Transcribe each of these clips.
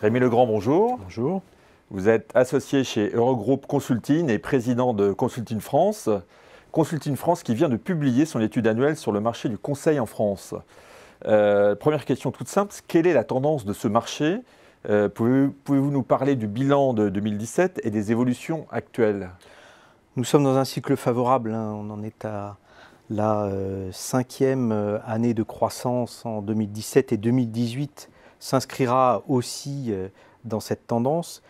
Rémi Legrand, bonjour. Bonjour. Vous êtes associé chez Eurogroup Consulting et président de Consulting France. Consulting France qui vient de publier son étude annuelle sur le marché du conseil en France. Euh, première question toute simple, quelle est la tendance de ce marché euh, Pouvez-vous nous parler du bilan de 2017 et des évolutions actuelles Nous sommes dans un cycle favorable, hein. on en est à la euh, cinquième année de croissance en 2017 et 2018 s'inscrira aussi euh, dans cette tendance.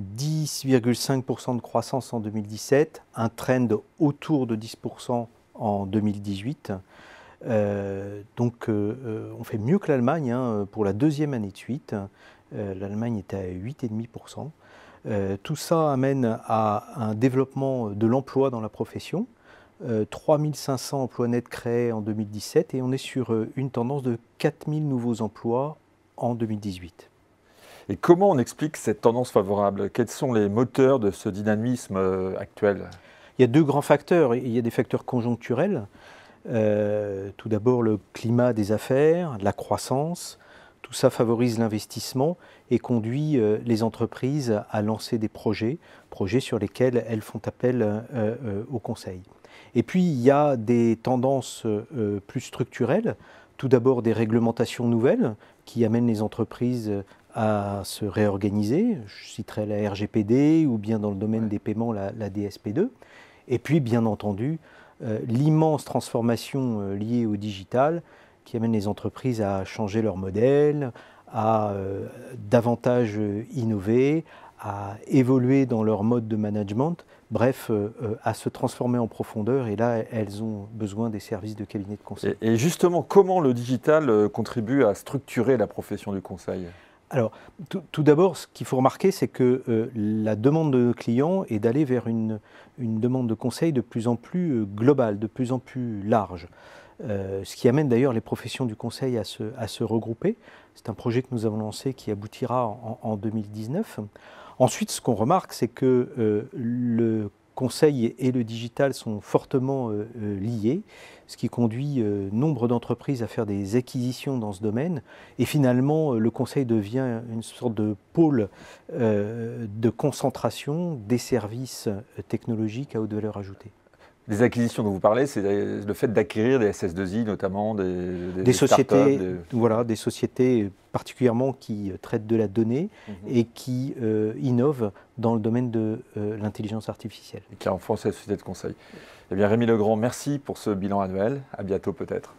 10,5% de croissance en 2017, un trend autour de 10% en 2018. Euh, donc euh, on fait mieux que l'Allemagne hein, pour la deuxième année de suite. L'Allemagne est à 8,5%. tout ça amène à un développement de l'emploi dans la profession. 3500 emplois nets créés en 2017 et on est sur une tendance de 4000 nouveaux emplois en 2018. Et comment on explique cette tendance favorable Quels sont les moteurs de ce dynamisme euh, actuel Il y a deux grands facteurs. Il y a des facteurs conjoncturels. Euh, tout d'abord, le climat des affaires, la croissance. Tout ça favorise l'investissement et conduit euh, les entreprises à lancer des projets, projets sur lesquels elles font appel au Conseil. Et puis, il y a des tendances plus structurelles tout d'abord des réglementations nouvelles qui amène les entreprises euh, à se réorganiser. Je citerai la RGPD ou bien dans le domaine des paiements la, DSP2. Et puis, bien entendu, euh, l'immense transformation euh, liée au digital qui amène les entreprises à changer leur modèle, à davantage innover, à évoluer dans leur mode de management, bref, euh, euh, à se transformer en profondeur. Et là, elles ont besoin des services de cabinet de conseil. Et, justement, comment le digital euh, contribue à structurer la profession du conseil alors, tout, d'abord, ce qu'il faut remarquer, c'est que la demande de nos clients est d'aller vers une, demande de conseil de plus en plus globale, de plus en plus large. ce qui amène d'ailleurs les professions du conseil à se, regrouper. C'est un projet que nous avons lancé qui aboutira en, en 2019. Ensuite, ce qu'on remarque, c'est que euh, le conseil et le digital sont fortement euh, euh, liés, ce qui conduit nombre d'entreprises à faire des acquisitions dans ce domaine. Et finalement, le conseil devient une sorte de pôle de concentration des services technologiques à haute valeur ajoutée. Des acquisitions dont vous parlez, c'est le fait d'acquérir des SS2I notamment, des, sociétés, voilà, des sociétés particulièrement qui traitent de la donnée mhm. et qui euh, innovent dans le domaine de euh, l'intelligence artificielle. Et qui France la société de conseil. Eh bien, Rémi Legrand, merci pour ce bilan annuel. À bientôt peut-être.